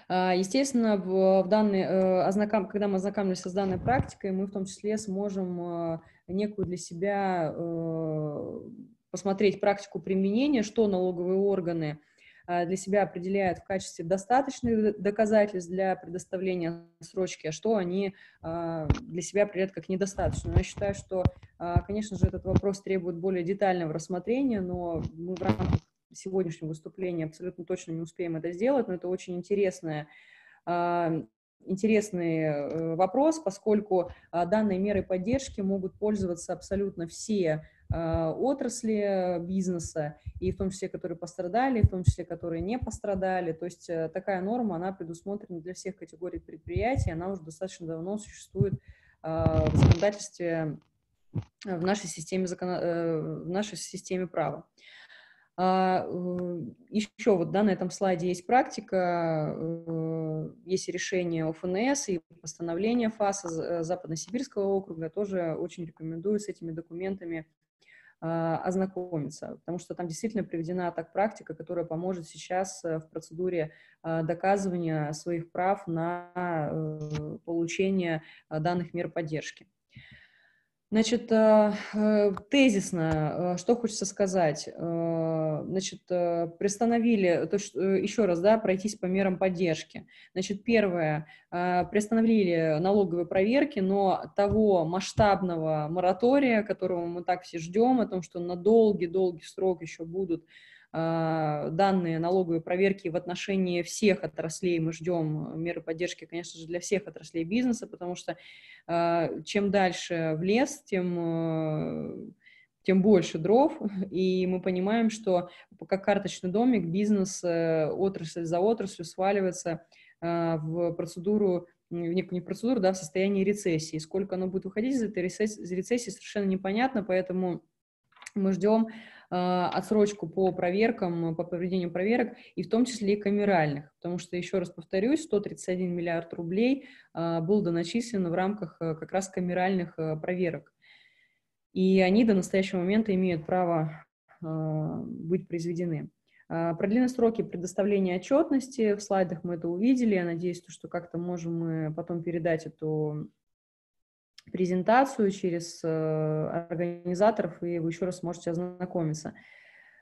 А, естественно, в данной, э, ознаком, когда мы ознакомимся с данной практикой, мы в том числе сможем э, некую для себя э, посмотреть практику применения, что налоговые органы для себя определяют в качестве достаточных доказательств для предоставления срочки, а что они для себя определяют как недостаточно. Я считаю, что, конечно же, этот вопрос требует более детального рассмотрения, но мы в рамках сегодняшнем выступлении абсолютно точно не успеем это сделать, но это очень интересная интересный э, вопрос, поскольку а, данные меры поддержки могут пользоваться абсолютно все а, отрасли бизнеса, и в том числе, которые пострадали, и в том числе, которые не пострадали. То есть э, такая норма, она предусмотрена для всех категорий предприятий, она уже достаточно давно существует а, в законодательстве, э, в нашей системе, закон... в нашей системе права. А, э, Еще вот да, на этом слайде есть практика, э, есть решение ОФНС и постановление ФАСа э, Западно-Сибирского округа. Тоже очень рекомендую с этими документами а, ознакомиться, потому что там действительно приведена так практика, которая поможет сейчас в процедуре доказывания своих прав на получение данных мер поддержки. Значит, э, э, тезисно, э, что хочется сказать. Значит, приостановили, то есть, еще раз, да, пройтись по мерам поддержки. Значит, первое, приостановили налоговые проверки, но того масштабного моратория, которого мы так все ждем, о том, что на долгий-долгий срок еще будут а, данные налоговой проверки в отношении всех отраслей. Мы ждем меры поддержки, конечно же, для всех отраслей бизнеса, потому что а, чем дальше в лес, тем а, тем больше дров, и мы понимаем, что как карточный домик бизнес э, отрасль за отраслью сваливается в процедуру, не, не в процедуру, да, в состоянии рецессии. Сколько оно будет уходить из этой рецессии совершенно непонятно, поэтому мы ждем а, отсрочку по проверкам, по проведению проверок, и в том числе и камеральных. Потому что, еще раз повторюсь, 131 миллиард рублей а, был доначислен в рамках а, как раз камеральных проверок. И они до настоящего момента имеют право быть произведены. Продлены сроки предоставления отчетности, в слайдах мы это увидели, я надеюсь, что как-то можем мы потом передать эту презентацию через э, организаторов, и вы еще раз можете ознакомиться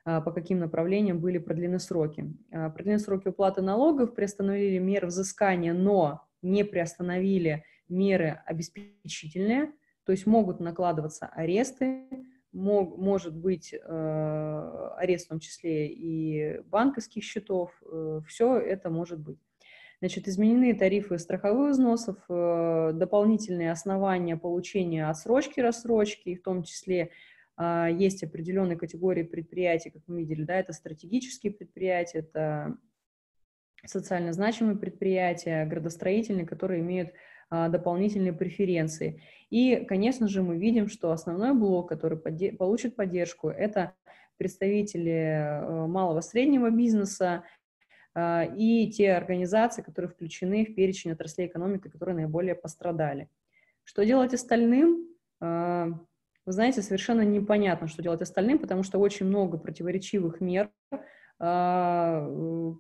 а, по каким направлениям были продлены сроки. А, продлены сроки уплаты налогов, приостановили меры взыскания, но не приостановили меры обеспечительные, то есть могут накладываться аресты, мог, может быть э, арест в том числе и банковских счетов, э, все это может быть. Значит, изменены тарифы страховых взносов, э, дополнительные основания получения отсрочки, рассрочки, в том числе а, есть определенные категории предприятий, как мы видели, да, это стратегические предприятия, это социально значимые предприятия, градостроительные, которые имеют а, дополнительные преференции. И, конечно же, мы видим, что основной блок, который подде- получит поддержку, это представители э, малого-среднего бизнеса, а, и те организации, которые включены в перечень отраслей экономики, которые наиболее пострадали. Что делать остальным? А, вы знаете, совершенно непонятно, что делать остальным, потому что очень много противоречивых мер а,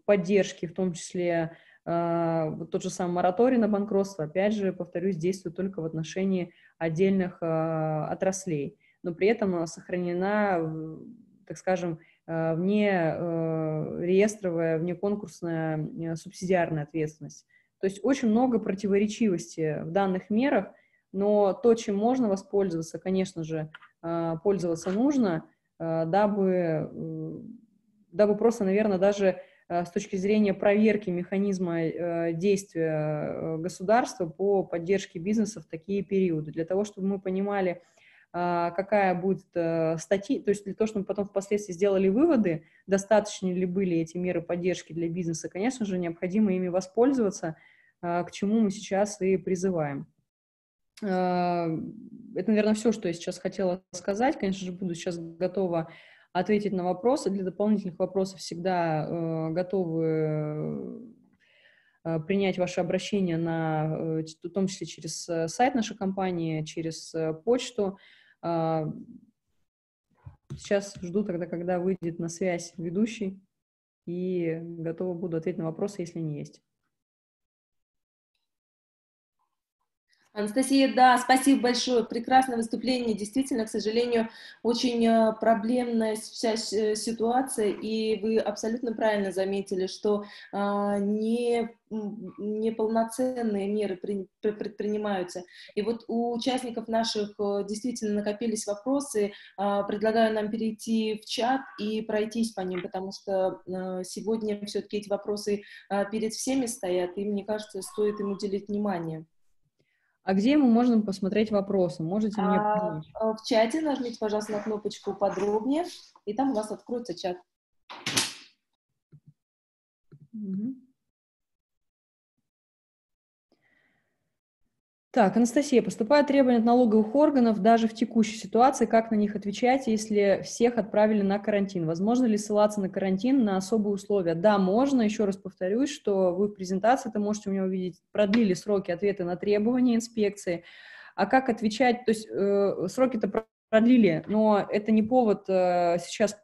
поддержки, в том числе тот же самый мораторий на банкротство, опять же, повторюсь, действует только в отношении отдельных отраслей, но при этом сохранена, так скажем, Э, вне э, реестровая, вне конкурсная э, субсидиарная ответственность. То есть очень много противоречивости в данных мерах, но то, чем можно воспользоваться, конечно же, пользоваться нужно, дабы, дабы просто, наверное, даже с точки зрения проверки механизма действия государства по поддержке бизнеса в такие периоды, для того, чтобы мы понимали, а, какая будет э, статья, то есть для того, чтобы мы потом впоследствии сделали выводы, достаточно ли были эти меры поддержки для бизнеса, конечно же, необходимо ими воспользоваться, а, к чему мы сейчас и призываем. А, это, наверное, все, что я сейчас хотела сказать. Конечно же, буду сейчас готова ответить на вопросы. Для дополнительных вопросов всегда э, готовы э, принять ваше обращение на, в том числе через сайт нашей компании, через почту. А, сейчас жду тогда, когда выйдет на связь ведущий, и готова буду ответить на вопросы, если они есть. Анастасия, да, спасибо большое. Прекрасное выступление. Действительно, к сожалению, очень э, проблемная сейчас э, ситуация, и вы абсолютно правильно заметили, что э, не неполноценные меры предпринимаются. И вот у участников наших э, действительно накопились вопросы. Предлагаю нам перейти в чат и пройтись по ним, потому что сегодня все-таки эти вопросы перед всеми стоят, и мне кажется, стоит им уделить внимание. А где мы можем посмотреть вопросы? Можете мне а, помочь? А, в чате нажмите, пожалуйста, на кнопочку «Подробнее», и там у вас откроется чат. Угу. Так, Анастасия, поступают требования от налоговых органов даже в текущей ситуации, как на них отвечать, если всех отправили на карантин? Возможно ли ссылаться на карантин на особые условия? Да, можно. Еще раз повторюсь, что вы в презентации это можете у меня увидеть. Продлили сроки ответа на требования инспекции. А как отвечать? То есть э, сроки-то продлили, но это не повод э, сейчас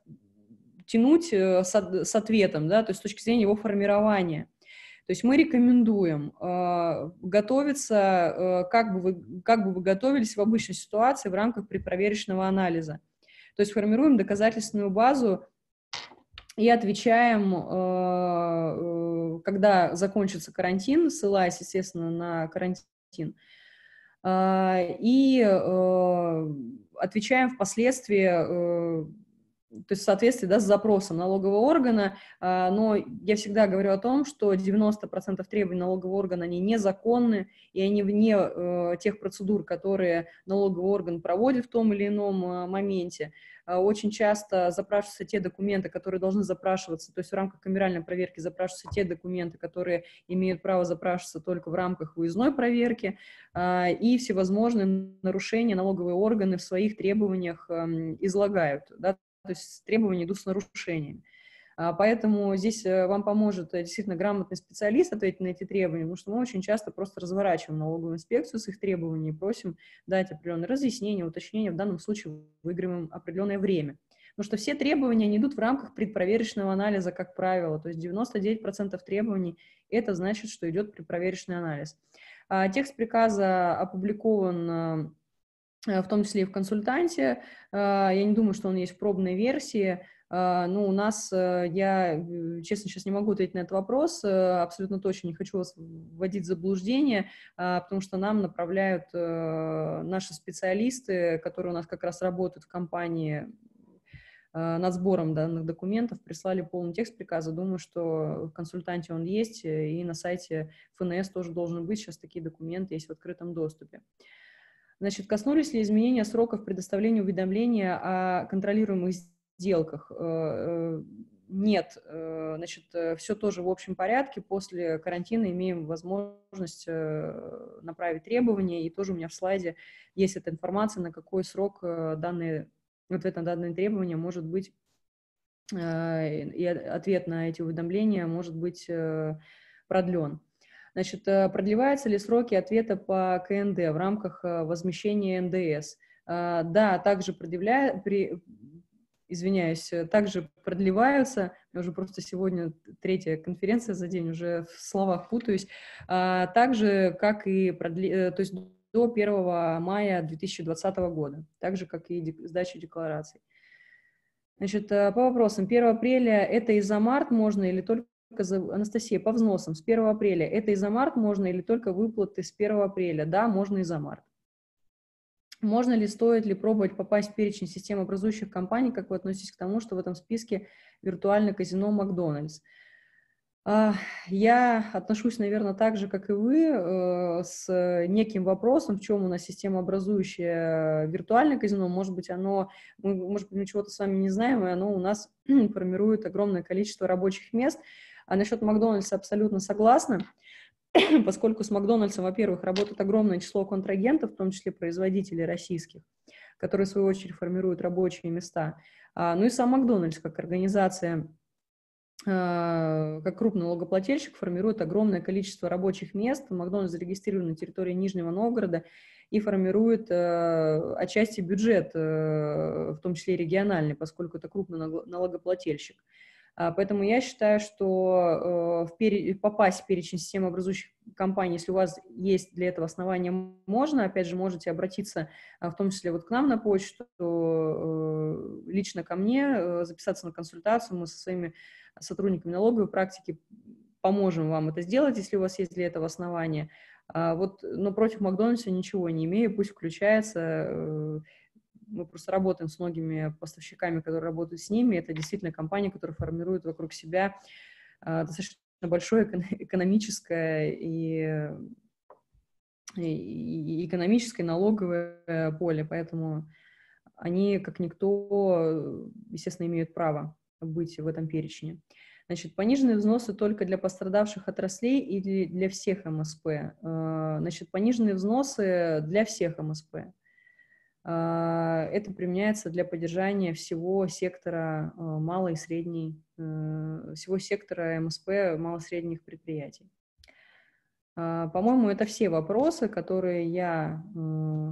тянуть э, с, с ответом, да, то есть с точки зрения его формирования. То есть мы рекомендуем э, готовиться, э, как, бы вы, как бы вы готовились в обычной ситуации в рамках предпроверочного анализа. То есть формируем доказательственную базу и отвечаем, э, э когда закончится карантин, ссылаясь, естественно, на карантин, э, и э, отвечаем впоследствии э, то есть в соответствии да, с запросом налогового органа, а, но я всегда говорю о том, что 90% требований налогового органа, они незаконны, и они вне э, тех процедур, которые налоговый орган проводит в том или ином э, моменте. Э, очень часто запрашиваются те документы, которые должны запрашиваться, то есть в рамках камеральной проверки запрашиваются те документы, которые имеют право запрашиваться только в рамках выездной проверки, э, и всевозможные нарушения налоговые органы в своих требованиях э, излагают, да, то есть требования идут с нарушениями. А, поэтому здесь э, вам поможет э, действительно грамотный специалист ответить на эти требования, потому что мы очень часто просто разворачиваем налоговую инспекцию с их требованиями, и просим дать определенные разъяснения, уточнения, в данном случае выигрываем определенное время. Потому что все требования не идут в рамках предпроверочного анализа, как правило. То есть 99% требований – это значит, что идет предпроверочный анализ. А, текст приказа опубликован э, Э, в том числе и в консультанте. Э, я не думаю, что он есть в пробной версии. Э, ну, у нас, я, честно, сейчас не могу ответить на этот вопрос, абсолютно точно не хочу вас вводить в заблуждение, потому что нам направляют наши специалисты, которые у нас как раз работают в компании над сбором данных документов, прислали полный текст приказа. Думаю, что в консультанте он есть, и на сайте ФНС тоже должен быть. Сейчас такие документы есть в открытом доступе. Значит, коснулись ли изменения сроков предоставления уведомления о контролируемых сделках? Э, э, нет, э, значит, все тоже в общем порядке. После карантина имеем возможность направить требования, и тоже у меня в слайде есть эта информация, на какой срок данные, ответ на данные требования может быть, и ответ на эти уведомления может быть продлен. Значит, э, продлеваются ли сроки ответа по КНД в рамках э, возмещения НДС? Э, да, также предъявляют, при, извиняюсь, также продлеваются, я уже просто сегодня третья конференция за день, уже в словах путаюсь, также, как и продле, то есть до 1 мая 2020 года, так же, как и сдача деклараций. Значит, по вопросам. 1 апреля это и за март можно или только Анастасия, по взносам с 1 апреля. Это и за март можно или только выплаты с 1 апреля? Да, можно и за март. Можно ли, стоит ли пробовать попасть в перечень систем образующих компаний? Как вы относитесь к тому, что в этом списке виртуальное казино «Макдональдс»? А, я отношусь, наверное, так же, как и вы, э, с неким вопросом, в чем у нас система образующая виртуальное казино. Может быть, оно, может быть, мы чего-то с вами не знаем, и оно у нас формирует огромное количество рабочих мест. А насчет Макдональдса абсолютно согласна, поскольку с Макдональдсом, во-первых, работает огромное число контрагентов, в том числе производителей российских, которые, в свою очередь, формируют рабочие места. А, ну и сам Макдональдс, как организация, э, как крупный налогоплательщик, формирует огромное количество рабочих мест. Макдональдс зарегистрирован на территории Нижнего Новгорода и формирует э, отчасти бюджет, э, в том числе региональный, поскольку это крупный налогоплательщик. А, поэтому я считаю, что э, попасть в перечень системы образующих компаний, если у вас есть для этого основания, можно. Опять же, можете обратиться а, в том числе вот к нам на почту, э, лично ко мне, э, записаться на консультацию. Мы со своими сотрудниками налоговой практики поможем вам это сделать, если у вас есть для этого основания. А вот, но против Макдональдса ничего не имею, пусть включается мы просто работаем с многими поставщиками, которые работают с ними. Это действительно компания, которая формирует вокруг себя а, достаточно большое экономическое и, и экономическое налоговое поле, поэтому они, как никто, естественно, имеют право быть в этом перечне. Значит, пониженные взносы только для пострадавших отраслей или для всех МСП? А, значит, пониженные взносы для всех МСП. А, это применяется для поддержания всего сектора э, малой и средней, э, всего сектора МСП малосредних предприятий. А, по-моему, это все вопросы, которые я, э,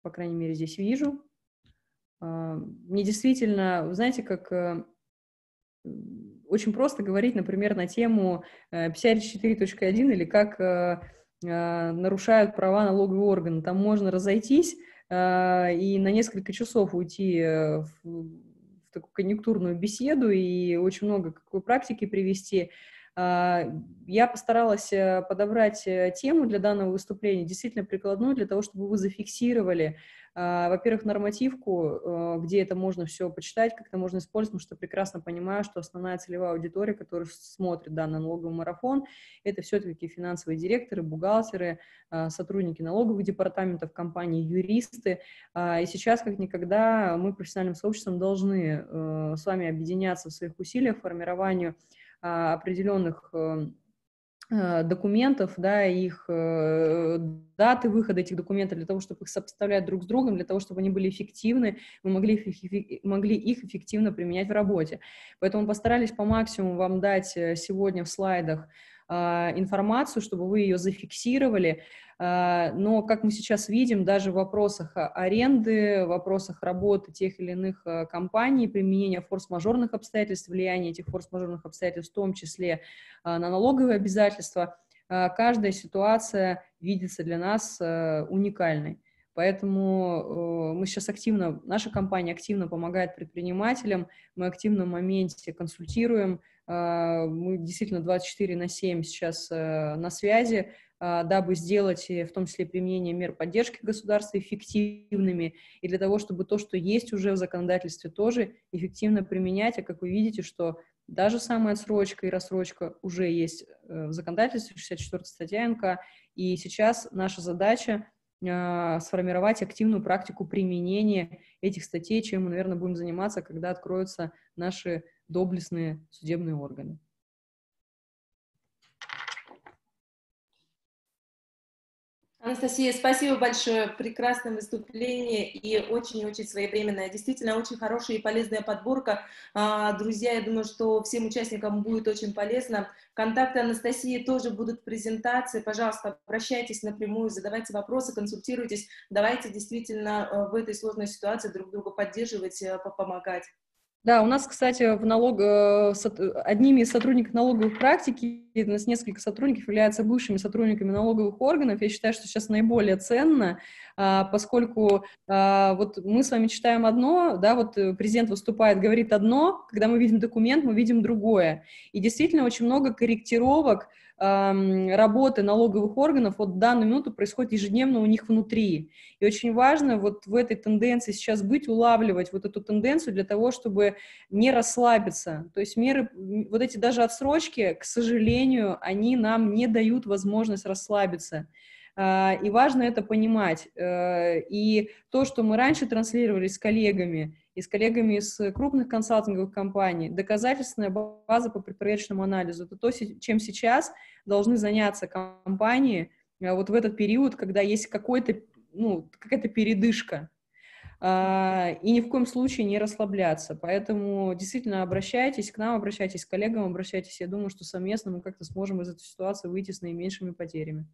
по крайней мере, здесь вижу. А, мне действительно, знаете, как очень просто говорить, например, на тему 54.1 или как нарушают права налоговые органы. Там можно разойтись, а, и на несколько часов уйти э, в, в такую конъюнктурную беседу и очень много какой практики привести, а, я постаралась э, подобрать э, тему для данного выступления, действительно прикладную, для того, чтобы вы зафиксировали, а, во-первых, нормативку, э, где это можно все почитать, как это можно использовать, потому что прекрасно понимаю, что основная целевая аудитория, которая смотрит данный налоговый марафон, это все-таки финансовые директоры, бухгалтеры, а, сотрудники налоговых департаментов, компании, юристы. И сейчас, как никогда, мы профессиональным сообществом должны с вами объединяться в своих усилиях формированию а, определенных эм, э, документов, да, их э, даты выхода этих документов, для того, чтобы их сопоставлять друг с другом, для того, чтобы они были эффективны, мы могли их, могли их эффективно применять в работе. Поэтому постарались по максимуму вам дать э, сегодня в слайдах а, информацию, чтобы вы ее зафиксировали. А, но, как мы сейчас видим, даже в вопросах аренды, в вопросах работы тех или иных а, компаний, применения форс-мажорных обстоятельств, влияние этих форс-мажорных обстоятельств, в том числе на налоговые обязательства, каждая ситуация видится для нас уникальной. Поэтому мы сейчас активно, наша компания активно помогает предпринимателям, мы активно в моменте консультируем, а, мы действительно 24 на 7 сейчас э, на связи, а, дабы сделать, э, в том числе применение мер поддержки государства, эффективными, и для того, чтобы то, что есть уже в законодательстве, тоже эффективно применять. А как вы видите, что даже самая отсрочка и рассрочка уже есть э, в законодательстве, 64 статья НК, и сейчас наша задача а, сформировать активную практику применения этих статей, чем мы, наверное, будем заниматься, когда откроются наши доблестные судебные органы. Анастасия, спасибо большое. Прекрасное выступление и очень-очень своевременное. Действительно, очень хорошая и полезная подборка. А, друзья, я думаю, что всем участникам будет очень полезно. Контакты Анастасии тоже будут в презентации. Пожалуйста, обращайтесь напрямую, задавайте вопросы, консультируйтесь. Давайте действительно э, в этой сложной ситуации друг друга поддерживать, э, помогать. Да, у нас, кстати, в налог... Э, одними из сотрудников налоговых практики, у нас несколько сотрудников являются бывшими сотрудниками налоговых органов. Я считаю, что сейчас наиболее ценно, а, поскольку а, вот мы с вами читаем одно, да, вот э, президент выступает, говорит одно, когда мы видим документ, мы видим другое. И действительно очень много корректировок работы налоговых органов вот в данную минуту происходит ежедневно у них внутри. И очень важно вот в этой тенденции сейчас быть, улавливать вот эту тенденцию для того, чтобы не расслабиться. То есть меры, вот эти даже отсрочки, к сожалению, они нам не дают возможность расслабиться. А, и важно это понимать. Э, и то, что мы раньше транслировали с коллегами, и с коллегами из крупных консалтинговых компаний. Доказательственная база по предприятельному анализу – это то, чем сейчас должны заняться компании э, вот в этот период, когда есть какой-то, ну, какая-то передышка. А, и ни в коем случае не расслабляться. Поэтому действительно обращайтесь к нам, обращайтесь к коллегам, обращайтесь. Я думаю, что совместно мы как-то сможем из этой ситуации выйти с наименьшими потерями.